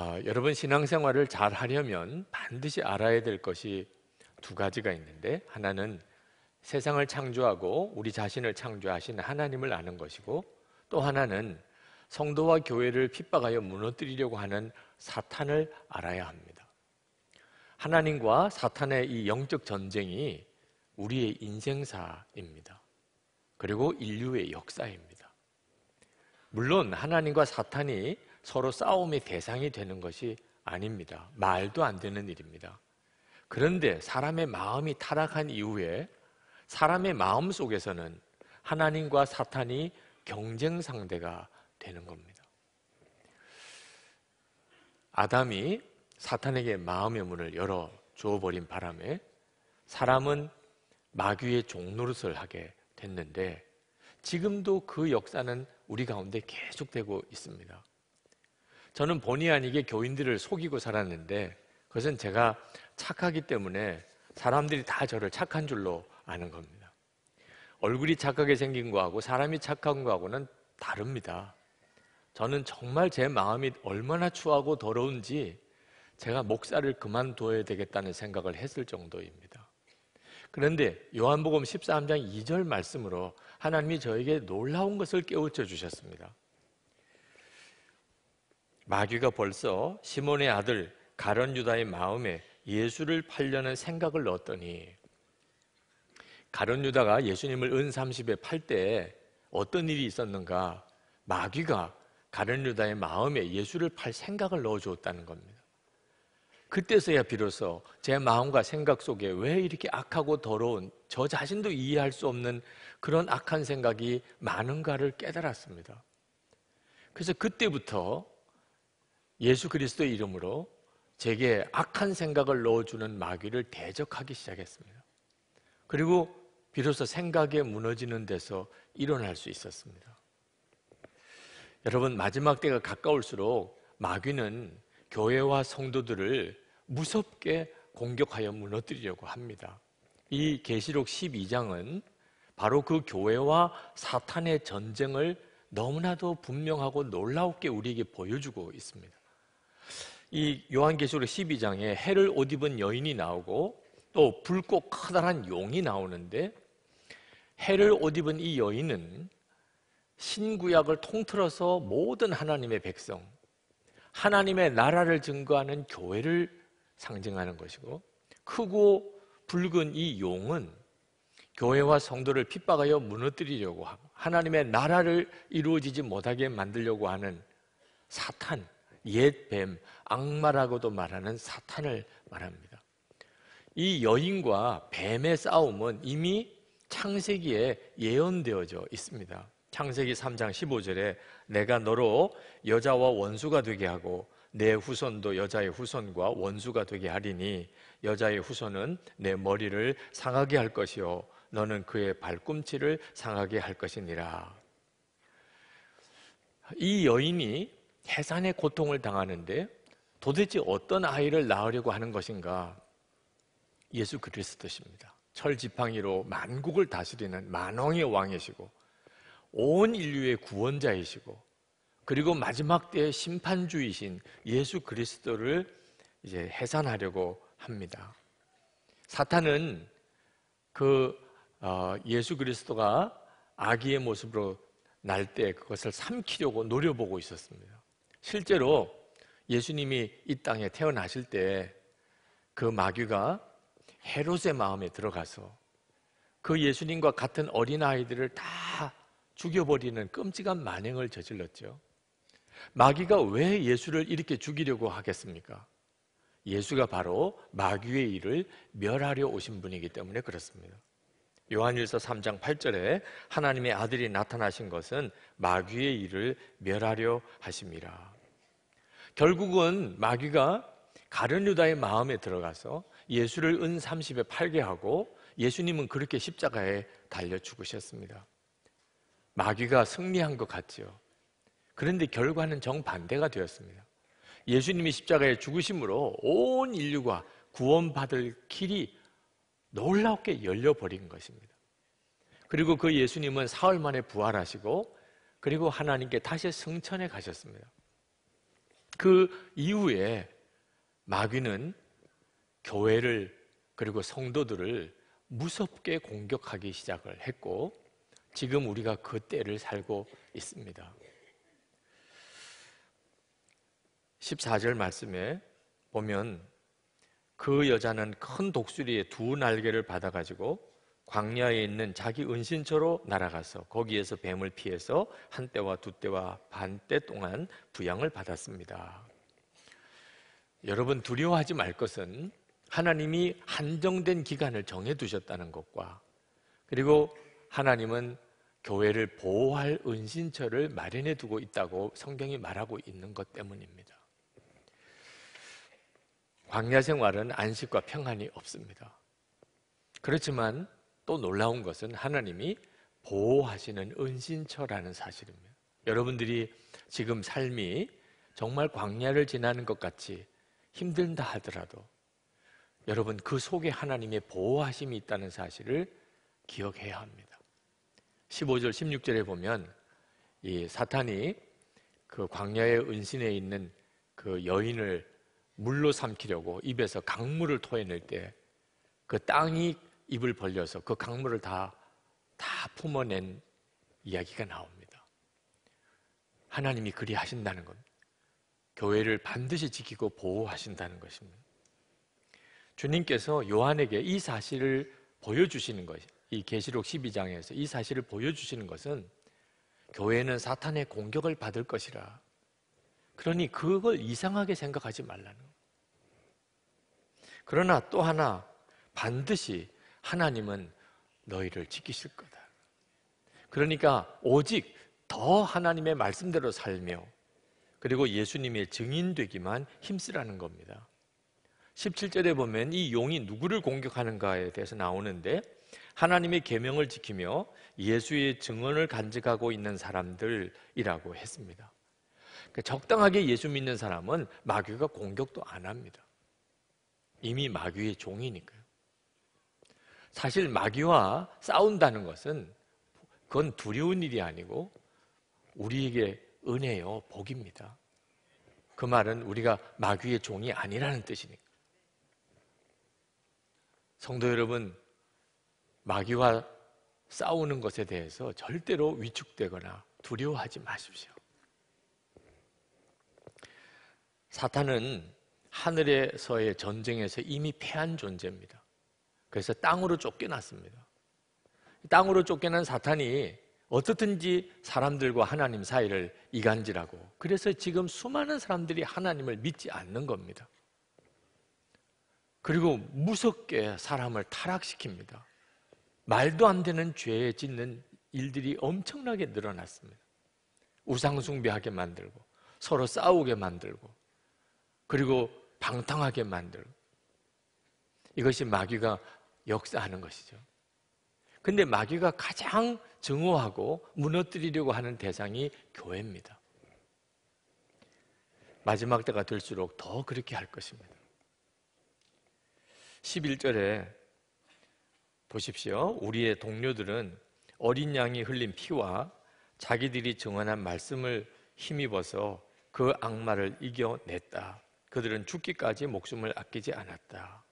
아, 여러분 신앙생활을 잘 하려면 반드시 알아야 될 것이 두 가지가 있는데 하나는 세상을 창조하고 우리 자신을 창조하신 하나님을 아는 것이고 또 하나는 성도와 교회를 핍박하여 무너뜨리려고 하는 사탄을 알아야 합니다. 하나님과 사탄의 이 영적 전쟁이 우리의 인생사입니다. 그리고 인류의 역사입니다. 물론 하나님과 사탄이 서로 싸움의 대상이 되는 것이 아닙니다. 말도 안 되는 일입니다. 그런데 사람의 마음이 타락한 이후에 사람의 마음 속에서는 하나님과 사탄이 경쟁 상대가 되는 겁니다. 아담이 사탄에게 마음의 문을 열어 주어버린 바람에 사람은 마귀의 종노릇을 하게 됐는데 지금도 그 역사는 우리 가운데 계속되고 있습니다. 저는 본의 아니게 교인들을 속이고 살았는데 그것은 제가 착하기 때문에 사람들이 다 저를 착한 줄로 아는 겁니다. 얼굴이 착하게 생긴 거하고 사람이 착한 거하고는 다릅니다. 저는 정말 제 마음이 얼마나 추하고 더러운지 제가 목사를 그만둬야 되겠다는 생각을 했을 정도입니다. 그런데 요한복음 13장 2절 말씀으로 하나님이 저에게 놀라운 것을 깨우쳐 주셨습니다. 마귀가 벌써 시몬의 아들 가론 유다의 마음에 예수를 팔려는 생각을 넣었더니 가론 유다가 예수님을 은 30에 팔 때 어떤 일이 있었는가? 마귀가 가론 유다의 마음에 예수를 팔 생각을 넣어 주었다는 겁니다. 그때서야 비로소 제 마음과 생각 속에 왜 이렇게 악하고 더러운 저 자신도 이해할 수 없는 그런 악한 생각이 많은가를 깨달았습니다. 그래서 그때부터 예수 그리스도 이름으로 제게 악한 생각을 넣어주는 마귀를 대적하기 시작했습니다. 그리고 비로소 생각에 무너지는 데서 일어날 수 있었습니다. 여러분, 마지막 때가 가까울수록 마귀는 교회와 성도들을 무섭게 공격하여 무너뜨리려고 합니다. 이 계시록 12장은 바로 그 교회와 사탄의 전쟁을 너무나도 분명하고 놀라웠게 우리에게 보여주고 있습니다. 이 요한계시록 12장에 해를 옷 입은 여인이 나오고 또 붉고 커다란 용이 나오는데 해를 옷 입은 이 여인은 신구약을 통틀어서 모든 하나님의 백성, 하나님의 나라를 증거하는 교회를 상징하는 것이고 크고 붉은 이 용은 교회와 성도를 핍박하여 무너뜨리려고 하고 하나님의 나라를 이루어지지 못하게 만들려고 하는 사탄, 옛뱀, 악마라고도 말하는 사탄을 말합니다. 이 여인과 뱀의 싸움은 이미 창세기에 예언되어져 있습니다. 창세기 3장 15절에 내가 너로 여자와 원수가 되게 하고 내 후손도 여자의 후손과 원수가 되게 하리니 여자의 후손은 내 머리를 상하게 할 것이요 너는 그의 발꿈치를 상하게 할 것이니라. 이 여인이 해산의 고통을 당하는데 도대체 어떤 아이를 낳으려고 하는 것인가? 예수 그리스도십니다. 철지팡이로 만국을 다스리는 만왕의 왕이시고 온 인류의 구원자이시고 그리고 마지막 때의 심판주이신 예수 그리스도를 이제 해산하려고 합니다. 사탄은 그 어, 예수 그리스도가 아기의 모습으로 날 때 그것을 삼키려고 노려보고 있었습니다. 실제로 예수님이 이 땅에 태어나실 때 그 마귀가 헤롯의 마음에 들어가서 그 예수님과 같은 어린아이들을 다 죽여버리는 끔찍한 만행을 저질렀죠. 마귀가 왜 예수를 이렇게 죽이려고 하겠습니까? 예수가 바로 마귀의 일을 멸하려 오신 분이기 때문에 그렇습니다. 요한일서 3장 8절에 하나님의 아들이 나타나신 것은 마귀의 일을 멸하려 하십니다 결국은 마귀가 가련유다의 마음에 들어가서 예수를 은 30에 팔게 하고 예수님은 그렇게 십자가에 달려 죽으셨습니다. 마귀가 승리한 것 같지요. 그런데 결과는 정반대가 되었습니다. 예수님이 십자가에 죽으심으로 온 인류가 구원받을 길이 놀랍게 열려버린 것입니다. 그리고 그 예수님은 사흘 만에 부활하시고 그리고 하나님께 다시 승천해 가셨습니다. 그 이후에 마귀는 교회를 그리고 성도들을 무섭게 공격하기 시작을 했고 지금 우리가 그 때를 살고 있습니다. 14절 말씀에 보면 그 여자는 큰 독수리의 두 날개를 받아가지고 광야에 있는 자기 은신처로 날아가서 거기에서 뱀을 피해서 한 때와 두 때와 반 때 동안 부양을 받았습니다. 여러분 두려워하지 말 것은 하나님이 한정된 기간을 정해 두셨다는 것과 그리고 하나님은 교회를 보호할 은신처를 마련해 두고 있다고 성경이 말하고 있는 것 때문입니다. 광야 생활은 안식과 평안이 없습니다. 그렇지만 또 놀라운 것은 하나님이 보호하시는 은신처라는 사실입니다. 여러분들이 지금 삶이 정말 광야를 지나는 것 같이 힘든다 하더라도 여러분 그 속에 하나님의 보호하심이 있다는 사실을 기억해야 합니다. 15절 16절에 보면 이 사탄이 그 광야의 은신에 있는 그 여인을 물로 삼키려고 입에서 강물을 토해낼 때 그 땅이 입을 벌려서 그 강물을 다, 다 품어낸 이야기가 나옵니다. 하나님이 그리 하신다는 건 교회를 반드시 지키고 보호하신다는 것입니다. 주님께서 요한에게 이 사실을 보여주시는 것이 이 계시록 12장에서 이 사실을 보여주시는 것은 교회는 사탄의 공격을 받을 것이라. 그러니 그걸 이상하게 생각하지 말라는. 것. 그러나 또 하나 반드시 하나님은 너희를 지키실 거다. 그러니까 오직 더 하나님의 말씀대로 살며 그리고 예수님의 증인되기만 힘쓰라는 겁니다. 17절에 보면 이 용이 누구를 공격하는가에 대해서 나오는데 하나님의 계명을 지키며 예수의 증언을 간직하고 있는 사람들이라고 했습니다. 그러니까 적당하게 예수 믿는 사람은 마귀가 공격도 안 합니다. 이미 마귀의 종이니까요. 사실 마귀와 싸운다는 것은 그건 두려운 일이 아니고 우리에게 은혜요, 복입니다. 그 말은 우리가 마귀의 종이 아니라는 뜻이니까. 성도 여러분, 마귀와 싸우는 것에 대해서 절대로 위축되거나 두려워하지 마십시오. 사탄은 하늘에서의 전쟁에서 이미 패한 존재입니다. 그래서 땅으로 쫓겨났습니다. 땅으로 쫓겨난 사탄이 어떻든지 사람들과 하나님 사이를 이간질하고 그래서 지금 수많은 사람들이 하나님을 믿지 않는 겁니다. 그리고 무섭게 사람을 타락시킵니다. 말도 안 되는 죄에 짓는 일들이 엄청나게 늘어났습니다. 우상숭배하게 만들고 서로 싸우게 만들고 그리고 방탕하게 만들고 이것이 마귀가 역사하는 것이죠. 근데 마귀가 가장 증오하고 무너뜨리려고 하는 대상이 교회입니다. 마지막 때가 될수록 더 그렇게 할 것입니다. 11절에 보십시오. 우리의 동료들은 어린 양이 흘린 피와 자기들이 증언한 말씀을 힘입어서 그 악마를 이겨냈다. 그들은 죽기까지 목숨을 아끼지 않았다.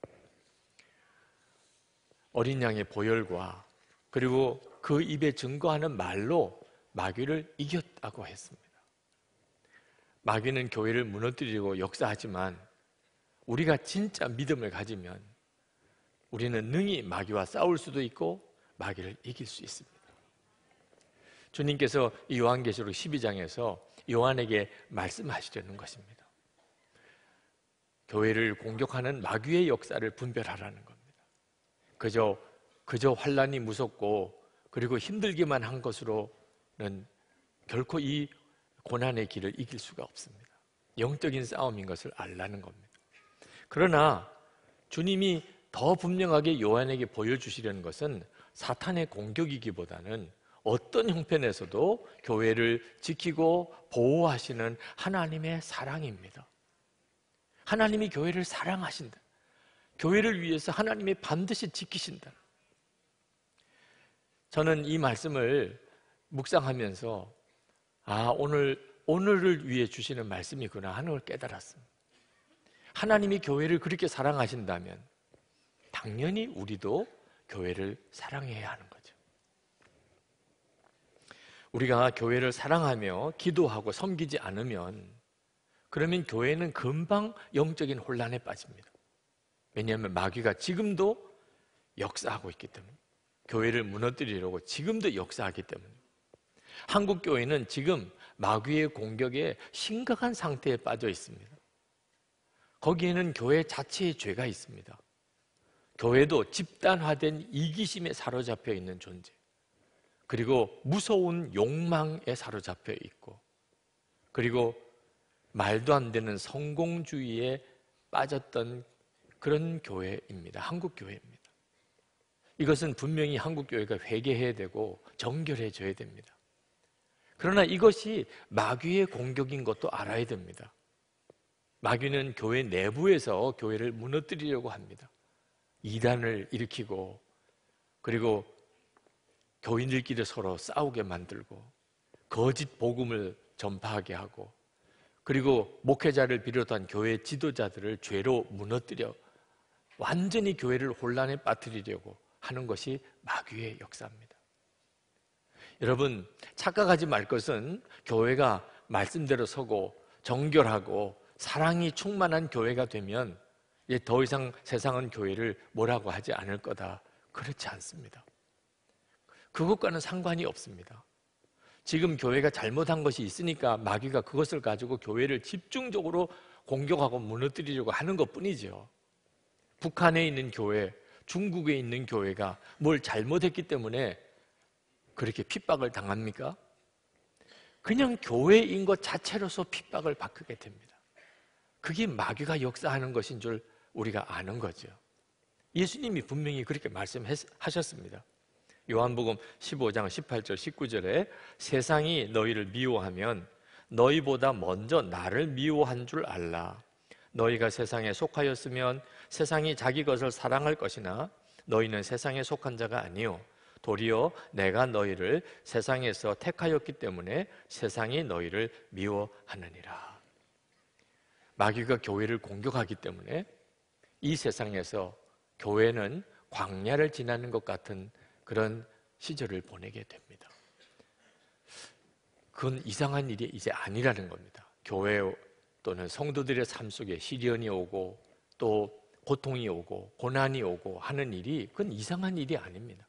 어린 양의 보혈과 그리고 그 입에 증거하는 말로 마귀를 이겼다고 했습니다. 마귀는 교회를 무너뜨리고 역사하지만 우리가 진짜 믿음을 가지면 우리는 능히 마귀와 싸울 수도 있고 마귀를 이길 수 있습니다. 주님께서 요한계시록 12장에서 요한에게 말씀하시려는 것입니다. 교회를 공격하는 마귀의 역사를 분별하라는 겁 그저 그저 환란이 무섭고 그리고 힘들기만 한 것으로는 결코 이 고난의 길을 이길 수가 없습니다. 영적인 싸움인 것을 알라는 겁니다. 그러나 주님이 더 분명하게 요한에게 보여주시려는 것은 사탄의 공격이기보다는 어떤 형편에서도 교회를 지키고 보호하시는 하나님의 사랑입니다. 하나님이 교회를 사랑하신다. 교회를 위해서 하나님이 반드시 지키신다. 저는 이 말씀을 묵상하면서 아, 오늘 오늘을 위해 주시는 말씀이구나 하는 걸 깨달았습니다. 하나님이 교회를 그렇게 사랑하신다면 당연히 우리도 교회를 사랑해야 하는 거죠. 우리가 교회를 사랑하며 기도하고 섬기지 않으면 그러면 교회는 금방 영적인 혼란에 빠집니다. 왜냐하면 마귀가 지금도 역사하고 있기 때문에 교회를 무너뜨리려고 지금도 역사하기 때문에 한국 교회는 지금 마귀의 공격에 심각한 상태에 빠져 있습니다. 거기에는 교회 자체의 죄가 있습니다. 교회도 집단화된 이기심에 사로잡혀 있는 존재. 그리고 무서운 욕망에 사로잡혀 있고, 그리고 말도 안 되는 성공주의에 빠졌던 그런 교회입니다. 한국 교회입니다. 이것은 분명히 한국 교회가 회개해야 되고 정결해져야 됩니다. 그러나 이것이 마귀의 공격인 것도 알아야 됩니다. 마귀는 교회 내부에서 교회를 무너뜨리려고 합니다. 이단을 일으키고 그리고 교인들끼리 서로 싸우게 만들고 거짓 복음을 전파하게 하고 그리고 목회자를 비롯한 교회 지도자들을 죄로 무너뜨려 완전히 교회를 혼란에 빠뜨리려고 하는 것이 마귀의 역사입니다. 여러분, 착각하지 말 것은 교회가 말씀대로 서고 정결하고 사랑이 충만한 교회가 되면 더 이상 세상은 교회를 뭐라고 하지 않을 거다. 그렇지 않습니다. 그것과는 상관이 없습니다. 지금 교회가 잘못한 것이 있으니까 마귀가 그것을 가지고 교회를 집중적으로 공격하고 무너뜨리려고 하는 것 뿐이죠. 북한에 있는 교회, 중국에 있는 교회가 뭘 잘못했기 때문에 그렇게 핍박을 당합니까? 그냥 교회인 것 자체로서 핍박을 받게 됩니다. 그게 마귀가 역사하는 것인 줄 우리가 아는 거죠. 예수님이 분명히 그렇게 말씀하셨습니다. 요한복음 15장 18절 19절에 세상이 너희를 미워하면 너희보다 먼저 나를 미워한 줄 알라. 너희가 세상에 속하였으면 세상이 자기 것을 사랑할 것이나 너희는 세상에 속한 자가 아니요 도리어 내가 너희를 세상에서 택하였기 때문에 세상이 너희를 미워하느니라. 마귀가 교회를 공격하기 때문에 이 세상에서 교회는 광야를 지나는 것 같은 그런 시절을 보내게 됩니다. 그건 이상한 일이 이제 아니라는 겁니다. 교회 또는 성도들의 삶 속에 시련이 오고 또 고통이 오고 고난이 오고 하는 일이 그건 이상한 일이 아닙니다.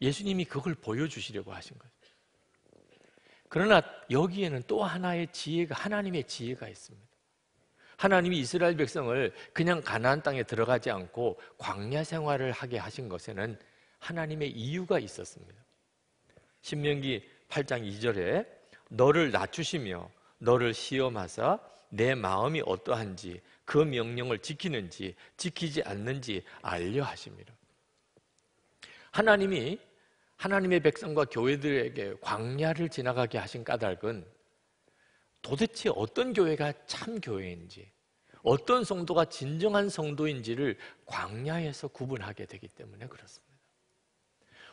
예수님이 그걸 보여주시려고 하신 거죠. 그러나 여기에는 또 하나의 지혜가 하나님의 지혜가 있습니다. 하나님이 이스라엘 백성을 그냥 가나안 땅에 들어가지 않고 광야 생활을 하게 하신 것에는 하나님의 이유가 있었습니다. 신명기 8장 2절에 너를 낮추시며 너를 시험하사 내 마음이 어떠한지 그 명령을 지키는지 지키지 않는지 알려 하십니다. 하나님이 하나님의 백성과 교회들에게 광야를 지나가게 하신 까닭은 도대체 어떤 교회가 참 교회인지 어떤 성도가 진정한 성도인지를 광야에서 구분하게 되기 때문에 그렇습니다.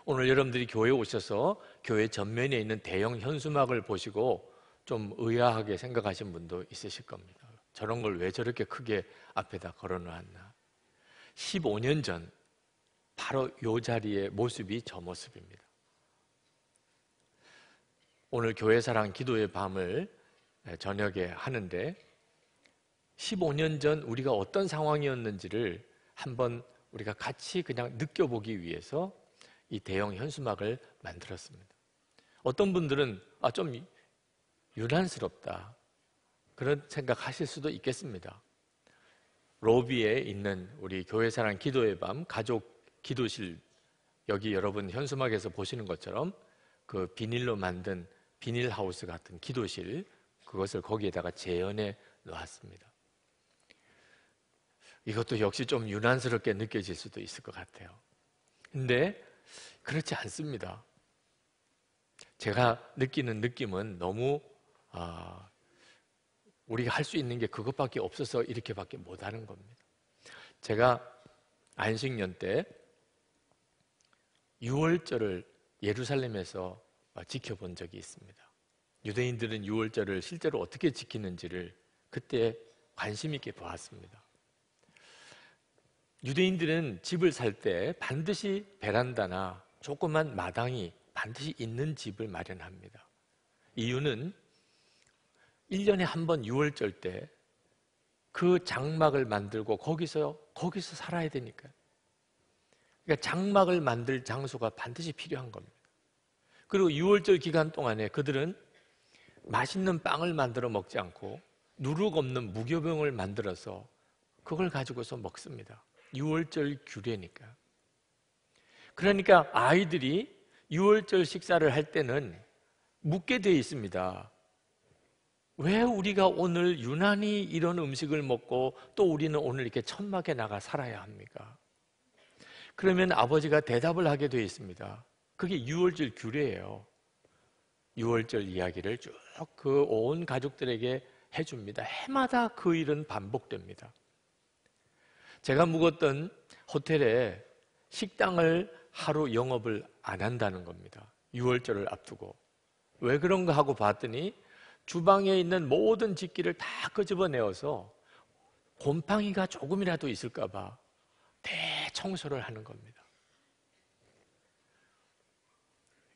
오늘 여러분들이 교회 오셔서 교회 전면에 있는 대형 현수막을 보시고 좀 의아하게 생각하신 분도 있으실 겁니다. 저런 걸 왜 저렇게 크게 앞에다 걸어놓았나? 15년 전 바로 이 자리의 모습이 저 모습입니다. 오늘 교회사랑 기도의 밤을 예, 저녁에 하는데 15년 전 우리가 어떤 상황이었는지를 한번 우리가 같이 그냥 느껴보기 위해서 이 대형 현수막을 만들었습니다. 어떤 분들은 아, 좀 유난스럽다. 그런 생각하실 수도 있겠습니다. 로비에 있는 우리 교회사랑 기도의 밤 가족 기도실 여기 여러분 현수막에서 보시는 것처럼 그 비닐로 만든 비닐 하우스 같은 기도실 그것을 거기에다가 재현해 놓았습니다. 이것도 역시 좀 유난스럽게 느껴질 수도 있을 것 같아요. 근데 그렇지 않습니다. 제가 느끼는 느낌은 너무 아, 우리가 할 수 있는 게 그것밖에 없어서 이렇게밖에 못하는 겁니다. 제가 안식년 때 6월절을 예루살렘에서 지켜본 적이 있습니다. 유대인들은 6월절을 실제로 어떻게 지키는지를 그때 관심 있게 보았습니다. 유대인들은 집을 살 때 반드시 베란다나 조그만 마당이 반드시 있는 집을 마련합니다. 이유는 1년에 한 번 6월절 때 그 장막을 만들고 거기서 거기서 살아야 되니까. 그러니까 장막을 만들 장소가 반드시 필요한 겁니다. 그리고 6월절 기간 동안에 그들은 맛있는 빵을 만들어 먹지 않고 누룩 없는 무교병을 만들어서 그걸 가지고서 먹습니다. 6월절 규례니까. 그러니까 아이들이 6월절 식사를 할 때는 묵게돼 있습니다. 왜 우리가 오늘 유난히 이런 음식을 먹고 또 우리는 오늘 이렇게 천막에 나가 살아야 합니까? 그러면 아버지가 대답을 하게 되어 있습니다. 그게 6월절 규례예요. 6월절 이야기를 쭉 그 온 가족들에게 해줍니다. 해마다 그 일은 반복됩니다. 제가 묵었던 호텔에 식당을 하루 영업을 안 한다는 겁니다. 6월절을 앞두고. 왜 그런가 하고 봤더니 주방에 있는 모든 집기를 다 끄집어내어서 곰팡이가 조금이라도 있을까봐 대청소를 하는 겁니다.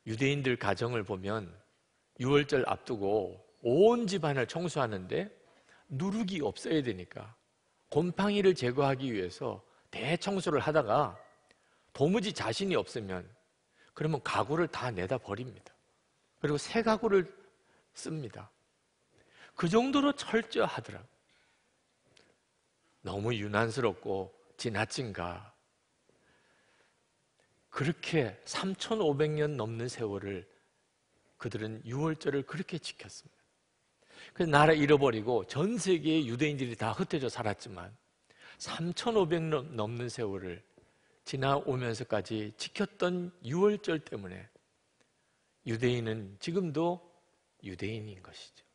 유대인들 가정을 보면 6월절 앞두고 온 집안을 청소하는데 누룩이 없어야 되니까 곰팡이를 제거하기 위해서 대청소를 하다가 도무지 자신이 없으면 그러면 가구를 다 내다 버립니다. 그리고 새 가구를 씁니다. 그 정도로 철저하더라. 너무 유난스럽고 지나친가. 그렇게 3,500년 넘는 세월을 그들은 6월절을 그렇게 지켰습니다. 그래서 나라 잃어버리고 전 세계의 유대인들이 다 흩어져 살았지만 3,500년 넘는 세월을 지나오면서까지 지켰던 6월절 때문에 유대인은 지금도 유대인인 것이죠.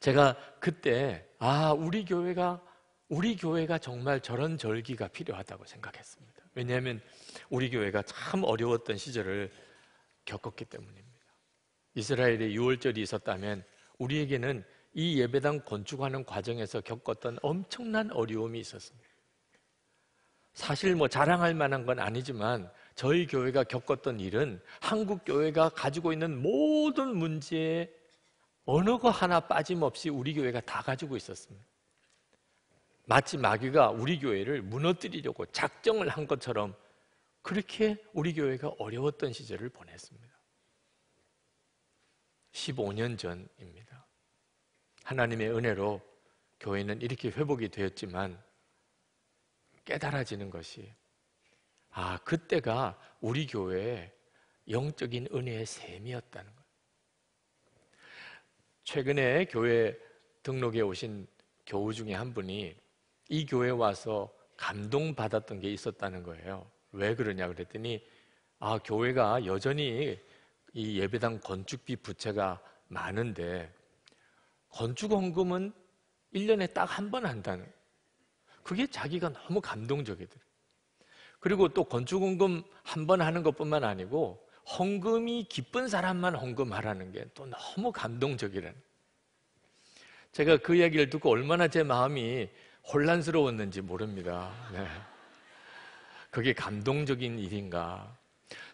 제가 그때 아 우리 교회가 우리 교회가 정말 저런 절기가 필요하다고 생각했습니다. 왜냐하면 우리 교회가 참 어려웠던 시절을 겪었기 때문입니다. 이스라엘에 유월절이 있었다면 우리에게는 이 예배당 건축하는 과정에서 겪었던 엄청난 어려움이 있었습니다. 사실 뭐 자랑할 만한 건 아니지만 저희 교회가 겪었던 일은 한국 교회가 가지고 있는 모든 문제의 어느 거 하나 빠짐없이 우리 교회가 다 가지고 있었습니다. 마치 마귀가 우리 교회를 무너뜨리려고 작정을 한 것처럼 그렇게 우리 교회가 어려웠던 시절을 보냈습니다. 15년 전입니다. 하나님의 은혜로 교회는 이렇게 회복이 되었지만 깨달아지는 것이 아, 그때가 우리 교회의 영적인 은혜의 셈이었다는 최근에 교회 등록에 오신 교우 중에 한 분이 이 교회 와서 감동받았던 게 있었다는 거예요. 왜 그러냐 그랬더니 아, 교회가 여전히 이 예배당 건축비 부채가 많은데 건축 헌금은 1년에 딱 한 번 한다는 그게 자기가 너무 감동적이더라. 고요 그리고 또 건축 헌금 한 번 하는 것뿐만 아니고 헌금이 기쁜 사람만 헌금하라는 게 또 너무 감동적이라는 요 제가 그 이야기를 듣고 얼마나 제 마음이 혼란스러웠는지 모릅니다. 네. 그게 감동적인 일인가.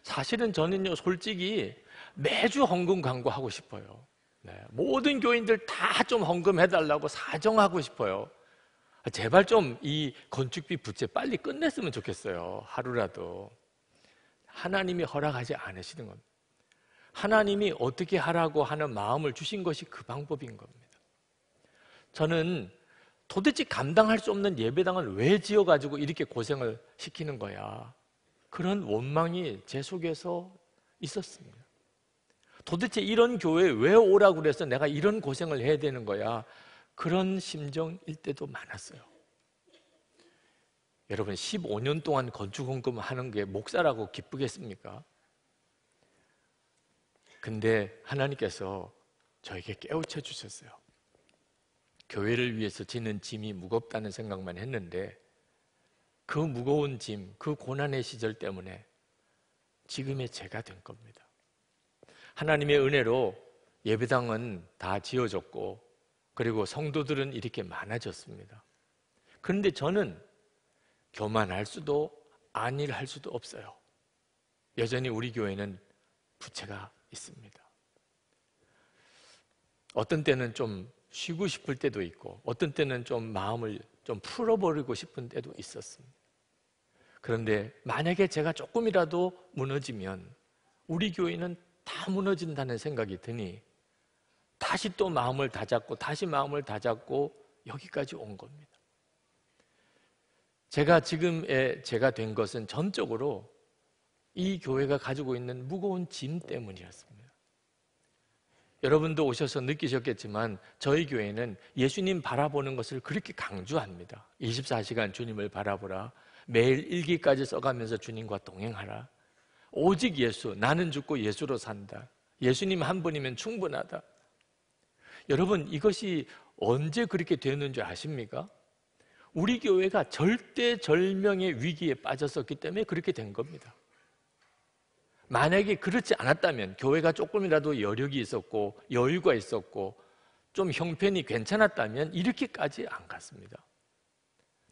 사실은 저는요, 솔직히 매주 헌금 광고하고 싶어요. 네. 모든 교인들 다 좀 헌금해달라고 사정하고 싶어요. 제발 좀 이 건축비 부채 빨리 끝냈으면 좋겠어요. 하루라도. 하나님이 허락하지 않으시는 겁니다. 하나님이 어떻게 하라고 하는 마음을 주신 것이 그 방법인 겁니다. 저는 도대체 감당할 수 없는 예배당을 왜 지어가지고 이렇게 고생을 시키는 거야. 그런 원망이 제 속에서 있었습니다. 도대체 이런 교회에 왜 오라고 그래서 내가 이런 고생을 해야 되는 거야. 그런 심정일 때도 많았어요. 여러분 15년 동안 건축 헌금 하는 게 목사라고 기쁘겠습니까? 근데 하나님께서 저에게 깨우쳐 주셨어요. 교회를 위해서 지는 짐이 무겁다는 생각만 했는데 그 무거운 짐, 그 고난의 시절 때문에 지금의 제가 된 겁니다. 하나님의 은혜로 예배당은 다 지어졌고 그리고 성도들은 이렇게 많아졌습니다. 그런데 저는 교만할 수도 안일할 수도 없어요. 여전히 우리 교회는 부채가 있습니다. 어떤 때는 좀 쉬고 싶을 때도 있고, 어떤 때는 좀 마음을 좀 풀어버리고 싶은 때도 있었습니다. 그런데 만약에 제가 조금이라도 무너지면 우리 교회는 다 무너진다는 생각이 드니 다시 또 마음을 다잡고 다시 마음을 다잡고 여기까지 온 겁니다. 제가 지금의 제가 된 것은 전적으로 이 교회가 가지고 있는 무거운 짐 때문이었습니다. 여러분도 오셔서 느끼셨겠지만 저희 교회는 예수님 바라보는 것을 그렇게 강조합니다. 24시간 주님을 바라보라. 매일 일기까지 써가면서 주님과 동행하라. 오직 예수, 나는 죽고 예수로 산다. 예수님 한 분이면 충분하다. 여러분, 이것이 언제 그렇게 되었는지 아십니까? 우리 교회가 절대절명의 위기에 빠졌었기 때문에 그렇게 된 겁니다. 만약에 그렇지 않았다면 교회가 조금이라도 여력이 있었고 여유가 있었고 좀 형편이 괜찮았다면 이렇게까지 안 갔습니다.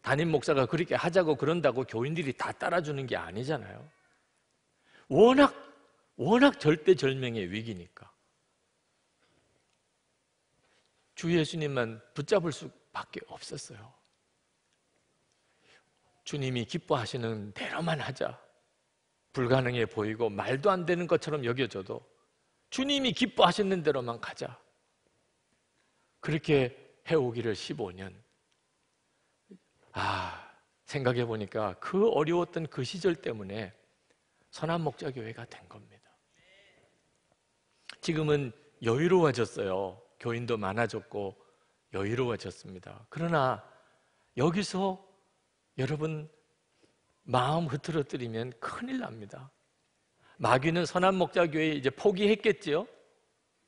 담임 목사가 그렇게 하자고 그런다고 교인들이 다 따라주는 게 아니잖아요. 워낙 워낙 절대절명의 위기니까 주 예수님만 붙잡을 수밖에 없었어요. 주님이 기뻐하시는 대로만 하자. 불가능해 보이고 말도 안 되는 것처럼 여겨져도 주님이 기뻐하시는 대로만 가자. 그렇게 해오기를 15년. 아, 생각해 보니까 그 어려웠던 그 시절 때문에 선한 목자교회가 된 겁니다. 지금은 여유로워졌어요. 교인도 많아졌고 여유로워졌습니다. 그러나 여기서 여러분 마음 흐트러뜨리면 큰일 납니다. 마귀는 선한 목자 교회 이제 포기했겠지요?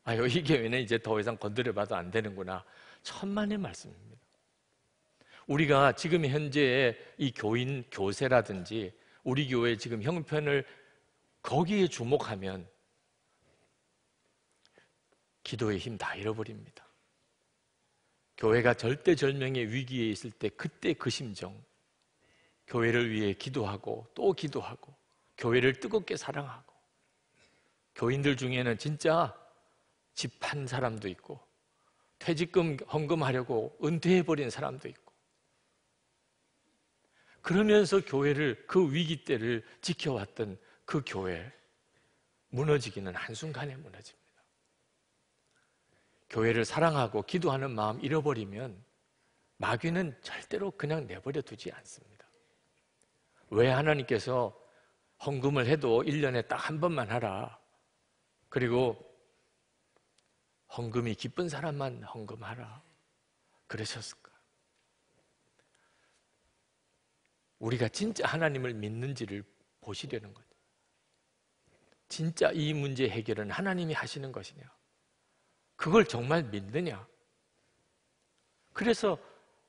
아유 이 교회는 이제 더 이상 건드려봐도 안 되는구나. 천만의 말씀입니다. 우리가 지금 현재의 이 교인 교세라든지 우리 교회 지금 형편을 거기에 주목하면 기도의 힘 다 잃어버립니다. 교회가 절대절명의 위기에 있을 때 그때 그 심정 교회를 위해 기도하고 또 기도하고 교회를 뜨겁게 사랑하고 교인들 중에는 진짜 집한 사람도 있고 퇴직금 헌금하려고 은퇴해버린 사람도 있고 그러면서 교회를 그 위기 때를 지켜왔던 그 교회 무너지기는 한순간에 무너집니다. 교회를 사랑하고 기도하는 마음 잃어버리면 마귀는 절대로 그냥 내버려 두지 않습니다. 왜 하나님께서 헌금을 해도 1년에 딱 한 번만 하라. 그리고 헌금이 기쁜 사람만 헌금하라. 그러셨을까? 우리가 진짜 하나님을 믿는지를 보시려는 거죠. 진짜 이 문제 해결은 하나님이 하시는 것이냐? 그걸 정말 믿느냐? 그래서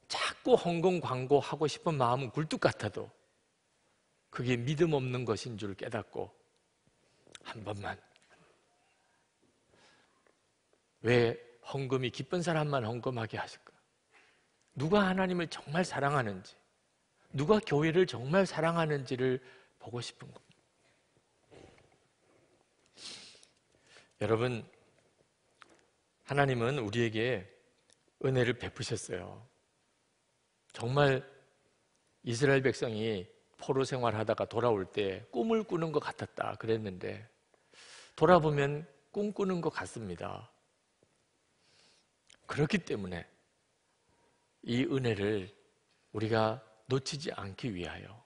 자꾸 헌금 광고하고 싶은 마음은 굴뚝 같아도 그게 믿음 없는 것인 줄 깨닫고 한 번만 왜 헌금이 기쁜 사람만 헌금하게 하실까? 누가 하나님을 정말 사랑하는지, 누가 교회를 정말 사랑하는지를 보고 싶은 겁니다. 여러분, 하나님은 우리에게 은혜를 베푸셨어요. 정말 이스라엘 백성이 포로 생활하다가 돌아올 때 꿈을 꾸는 것 같았다 그랬는데 돌아보면 꿈꾸는 것 같습니다. 그렇기 때문에 이 은혜를 우리가 놓치지 않기 위하여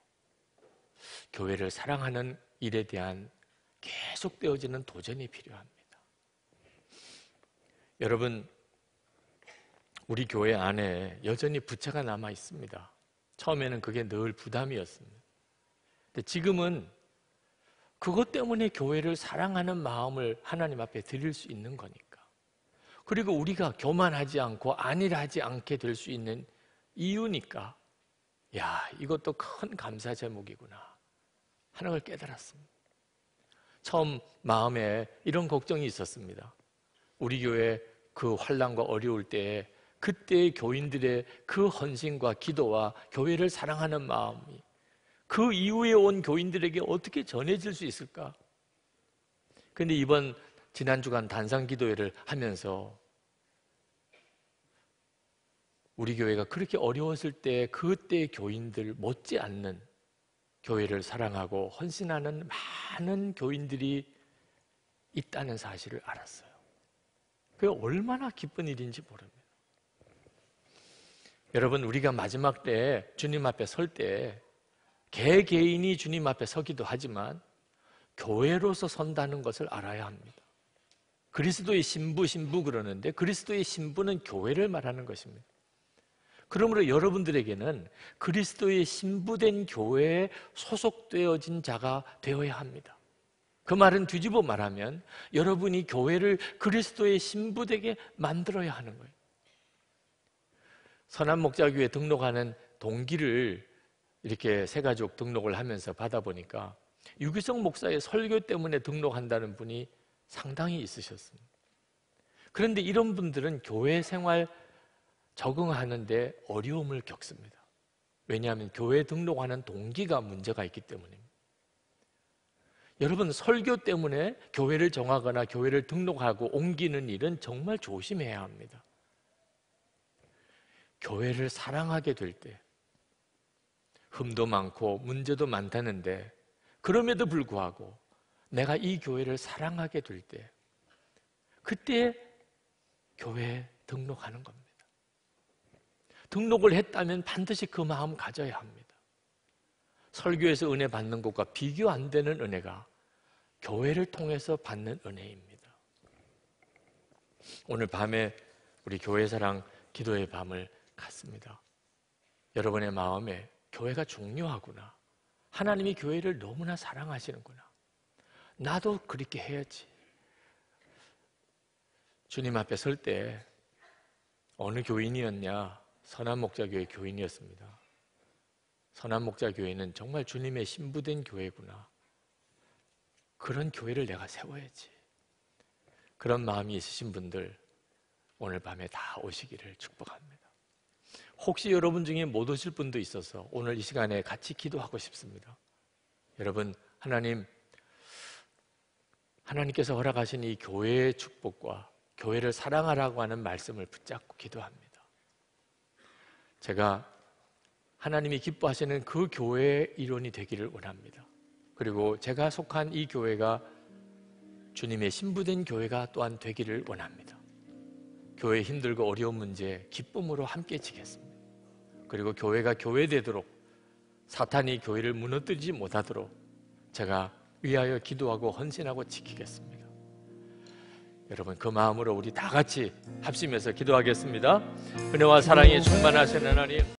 교회를 사랑하는 일에 대한 계속되어지는 도전이 필요합니다. 여러분, 우리 교회 안에 여전히 부채가 남아 있습니다. 처음에는 그게 늘 부담이었습니다. 근데 지금은 그것 때문에 교회를 사랑하는 마음을 하나님 앞에 드릴 수 있는 거니까. 그리고 우리가 교만하지 않고 안일하지 않게 될 수 있는 이유니까. 야, 이것도 큰 감사 제목이구나. 하는 걸 깨달았습니다. 처음 마음에 이런 걱정이 있었습니다. 우리 교회 그 환란과 어려울 때 그때의 교인들의 그 헌신과 기도와 교회를 사랑하는 마음이 그 이후에 온 교인들에게 어떻게 전해질 수 있을까? 근데 이번 지난 주간 단상 기도회를 하면서 우리 교회가 그렇게 어려웠을 때 그때 교인들 못지 않는 교회를 사랑하고 헌신하는 많은 교인들이 있다는 사실을 알았어요. 그게 얼마나 기쁜 일인지 모릅니다. 여러분, 우리가 마지막 때 주님 앞에 설때 개개인이 주님 앞에 서기도 하지만 교회로서 선다는 것을 알아야 합니다. 그리스도의 신부, 신부 그러는데 그리스도의 신부는 교회를 말하는 것입니다. 그러므로 여러분들에게는 그리스도의 신부된 교회에 소속되어진 자가 되어야 합니다. 그 말은 뒤집어 말하면 여러분이 교회를 그리스도의 신부되게 만들어야 하는 거예요. 선한 목자교에 등록하는 동기를 이렇게 세가족 등록을 하면서 받아보니까 유기성 목사의 설교 때문에 등록한다는 분이 상당히 있으셨습니다. 그런데 이런 분들은 교회 생활 적응하는데 어려움을 겪습니다. 왜냐하면 교회 등록하는 동기가 문제가 있기 때문입니다. 여러분, 설교 때문에 교회를 정하거나 교회를 등록하고 옮기는 일은 정말 조심해야 합니다. 교회를 사랑하게 될 때, 금도 많고 문제도 많다는데 그럼에도 불구하고 내가 이 교회를 사랑하게 될 때 그때 교회에 등록하는 겁니다. 등록을 했다면 반드시 그 마음 가져야 합니다. 설교에서 은혜 받는 것과 비교 안 되는 은혜가 교회를 통해서 받는 은혜입니다. 오늘 밤에 우리 교회 사랑 기도의 밤을 갖습니다. 여러분의 마음에 교회가 중요하구나. 하나님이 네. 교회를 너무나 사랑하시는구나. 나도 그렇게 해야지. 주님 앞에 설 때 어느 교인이었냐? 선한 목자 교회 교인이었습니다. 선한 목자 교회는 정말 주님의 신부된 교회구나. 그런 교회를 내가 세워야지. 그런 마음이 있으신 분들 오늘 밤에 다 오시기를 축복합니다. 혹시 여러분 중에 못 오실 분도 있어서 오늘 이 시간에 같이 기도하고 싶습니다. 여러분, 하나님, 하나님께서 허락하신 이 교회의 축복과 교회를 사랑하라고 하는 말씀을 붙잡고 기도합니다. 제가 하나님이 기뻐하시는 그 교회의 일원이 되기를 원합니다. 그리고 제가 속한 이 교회가 주님의 신부된 교회가 또한 되기를 원합니다. 교회 힘들고 어려운 문제 기쁨으로 함께 지겠습니다. 그리고 교회가 교회되도록 사탄이 교회를 무너뜨리지 못하도록 제가 위하여 기도하고 헌신하고 지키겠습니다. 여러분 그 마음으로 우리 다 같이 합심해서 기도하겠습니다. 은혜와 사랑이 충만하신 하나님.